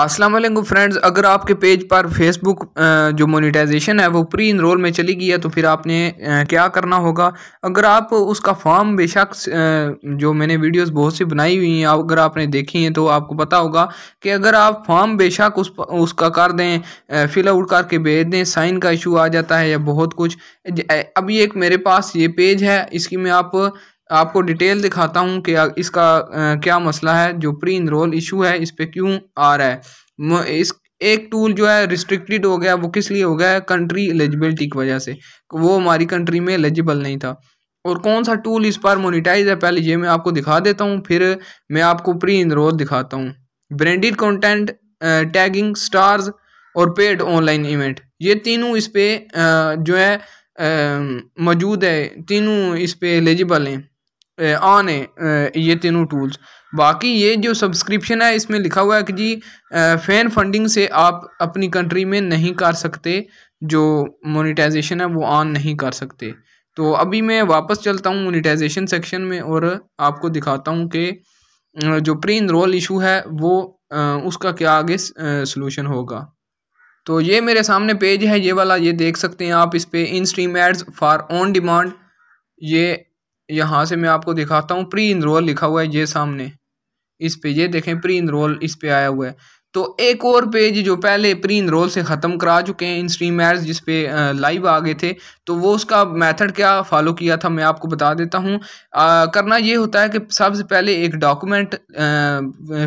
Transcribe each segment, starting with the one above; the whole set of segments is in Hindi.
अस्सलाम वालेकुम फ्रेंड्स अगर आपके पेज पर फेसबुक जो मोनेटाइजेशन है वो प्री इनरोल में चली गई है तो फिर आपने क्या करना होगा अगर आप उसका फॉर्म बेशक जो मैंने वीडियोस बहुत सी बनाई हुई हैं अगर आपने देखी हैं तो आपको पता होगा कि अगर आप फॉर्म बेशक उस उसका कर दें फिल आउट करके भेज दें साइन का इशू आ जाता है या बहुत कुछ अभी एक मेरे पास ये पेज है इसकी मैं आप आपको डिटेल दिखाता हूँ कि इसका क्या मसला है जो प्री इनरोल इशू है इस पर क्यों आ रहा है इस एक टूल जो है रिस्ट्रिक्टेड हो गया वो किस लिए हो गया है कंट्री एलिजिबिलिटी की वजह से वो हमारी कंट्री में एलिजिबल नहीं था और कौन सा टूल इस पर मोनिटाइज है पहले ये मैं आपको दिखा देता हूँ फिर मैं आपको प्री इनरोल दिखाता हूँ ब्रेंडिड कंटेंट टैगिंग स्टार्स और पेड ऑनलाइन इवेंट ये तीनों इस पर जो है मौजूद है तीनों इस पर एलिजिबल हैं ऑन है ये तीनों टूल्स बाकी ये जो सब्सक्रिप्शन है इसमें लिखा हुआ है कि जी फैन फंडिंग से आप अपनी कंट्री में नहीं कर सकते जो मोनिटाइजेशन है वो ऑन नहीं कर सकते तो अभी मैं वापस चलता हूँ मोनिटाइजेशन सेक्शन में और आपको दिखाता हूँ कि जो प्री इनरोल इशू है वो उसका क्या आगे सोलूशन होगा तो ये मेरे सामने पेज है ये वाला ये देख सकते हैं आप इस पर in stream ads for on demand ये यहाँ से मैं आपको दिखाता हूँ प्री इनरोल लिखा हुआ है ये सामने इस पे ये देखें प्री इनरोल इस पे आया हुआ है तो एक और पेज जो पहले प्री इनरोल से ख़त्म करा चुके हैं इन स्ट्रीम एड्स जिस पे लाइव आ गए थे तो वो उसका मेथड क्या फॉलो किया था मैं आपको बता देता हूँ करना ये होता है कि सबसे पहले एक डॉक्यूमेंट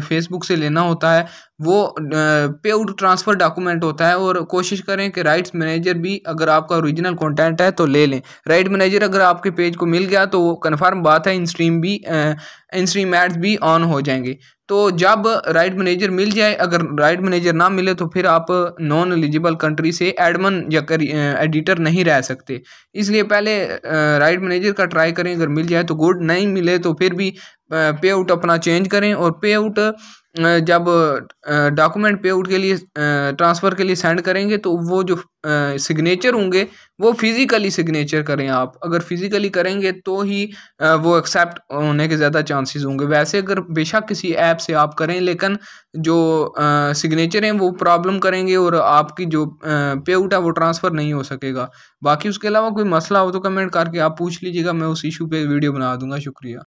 फेसबुक से लेना होता है वो पे आउट ट्रांसफ़र डॉक्यूमेंट होता है और कोशिश करें कि राइट्स मैनेजर भी अगर आपका ओरिजिनल कंटेंट है तो ले लें राइट मैनेजर अगर आपके पेज को मिल गया तो कन्फर्म बात है इन स्ट्रीम भी इन स्ट्रीम एड्स भी ऑन हो जाएंगे तो जब राइट मैनेजर मिल जाए अगर राइट मैनेजर ना मिले तो फिर आप नॉन एलिजिबल कंट्री से एडमन या कर एडिटर नहीं रह सकते इसलिए पहले राइट मैनेजर का ट्राई करें अगर मिल जाए तो गुड नहीं मिले तो फिर भी पे आउट अपना चेंज करें और पे आउट जब डॉक्यूमेंट पे आउट के लिए ट्रांसफ़र के लिए सेंड करेंगे तो वो जो सिग्नेचर होंगे वो फिज़िकली सिग्नेचर करें आप अगर फिज़िकली करेंगे तो ही वो एक्सेप्ट होने के ज़्यादा चांसेस होंगे वैसे अगर बेशक किसी ऐप से आप करें लेकिन जो सिग्नेचर हैं वो प्रॉब्लम करेंगे और आपकी जो पे आउट है वो ट्रांसफ़र नहीं हो सकेगा बाकी उसके अलावा कोई मसला हो तो कमेंट करके आप पूछ लीजिएगा मैं उस इशू पर वीडियो बना दूँगा शुक्रिया